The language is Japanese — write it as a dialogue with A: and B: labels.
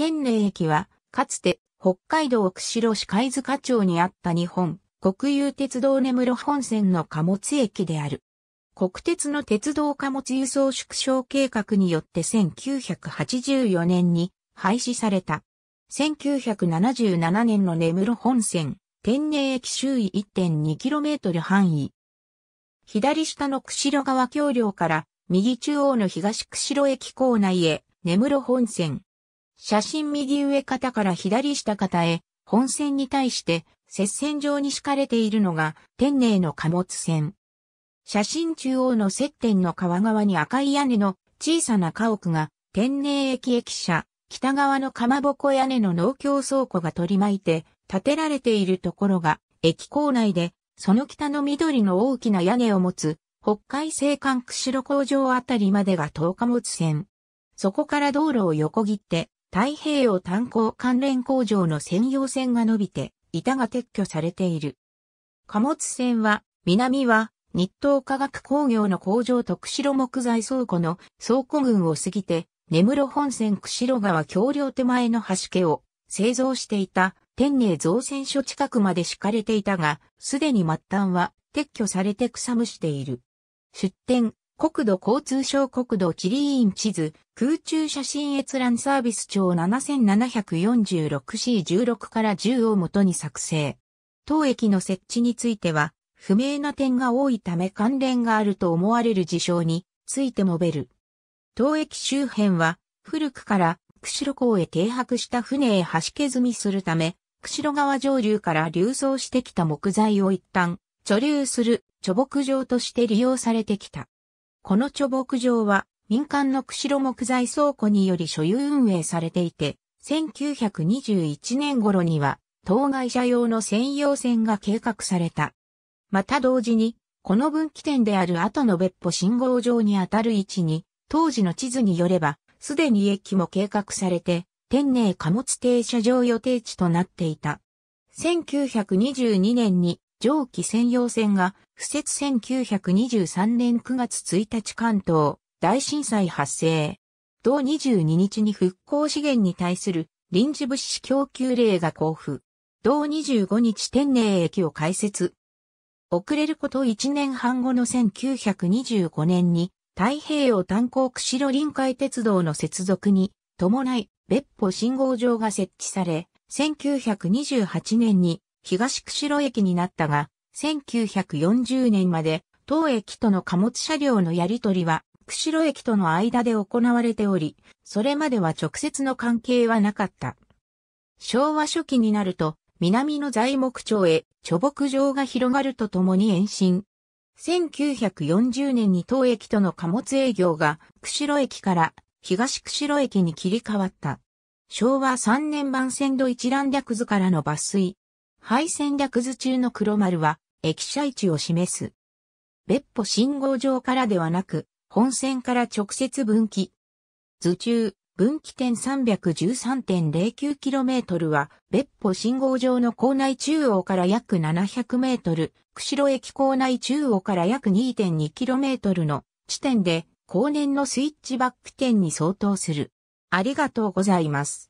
A: 天寧駅は、かつて北海道釧路市貝塚町にあった日本国有鉄道根室本線の貨物駅である。国鉄の鉄道貨物輸送縮小計画によって1984年に廃止された。1977年の根室本線、天寧駅周囲 1.2km 範囲。左下の釧路川橋梁から右中央の東釧路駅構内へ根室本線、写真右上方から左下方へ、本線に対して接線上に敷かれているのが天寧の貨物線。写真中央の接点の川側に赤い屋根の小さな家屋が天寧駅駅舎、北側のかまぼこ屋根の農協倉庫が取り巻いて建てられているところが駅構内でその北の緑の大きな屋根を持つ北海青函釧路工場あたりまでが東貨物線。そこから道路を横切って太平洋炭鉱関連工場の専用線が伸びて、板が撤去されている。貨物船は、南は、日東化学工業の工場と釧路木材倉庫の倉庫群を過ぎて、根室本線釧路川橋梁手前の橋家を製造していた天寧造船所近くまで敷かれていたが、すでに末端は撤去されて草むしている。出店、国土交通省国土地理院地図、空中写真閲覧サービス庁 7746C16 から10をもとに作成。当駅の設置については、不明な点が多いため関連があると思われる事象について述べる。当駅周辺は、古くから釧路港へ停泊した船へ橋削みするため、釧路川上流から流送してきた木材を一旦貯留する貯木場として利用されてきた。この貯木場は民間の釧路木材倉庫により所有運営されていて、1921年頃には当該社用の専用線が計画された。また同時に、この分岐点である後の別府信号場にあたる位置に、当時の地図によれば、すでに駅も計画されて、天寧貨物停車場予定地となっていた。1922年に蒸気専用線が、不設1923年9月1日関東大震災発生。同22日に復興資源に対する臨時物資供給令が交付。同25日天寧駅を開設。遅れること1年半後の1925年に太平洋炭鉱釧路臨海鉄道の接続に伴い別歩信号場が設置され、1928年に東釧路駅になったが、1940年まで当駅との貨物車両のやり取りは釧路駅との間で行われており、それまでは直接の関係はなかった。昭和初期になると、南の材木町へ貯木場が広がるとともに延伸。1940年に当駅との貨物営業が釧路駅から東釧路駅に切り替わった。昭和3年版線路一覧略図からの抜粋。廃線略図中の黒丸は、駅舎位置を示す。別歩信号場からではなく、本線から直接分岐。図中、分岐点 313.09km は、別歩信号場の構内中央から約 700m、釧路駅構内中央から約 2.2km の地点で、後年のスイッチバック点に相当する。ありがとうございます。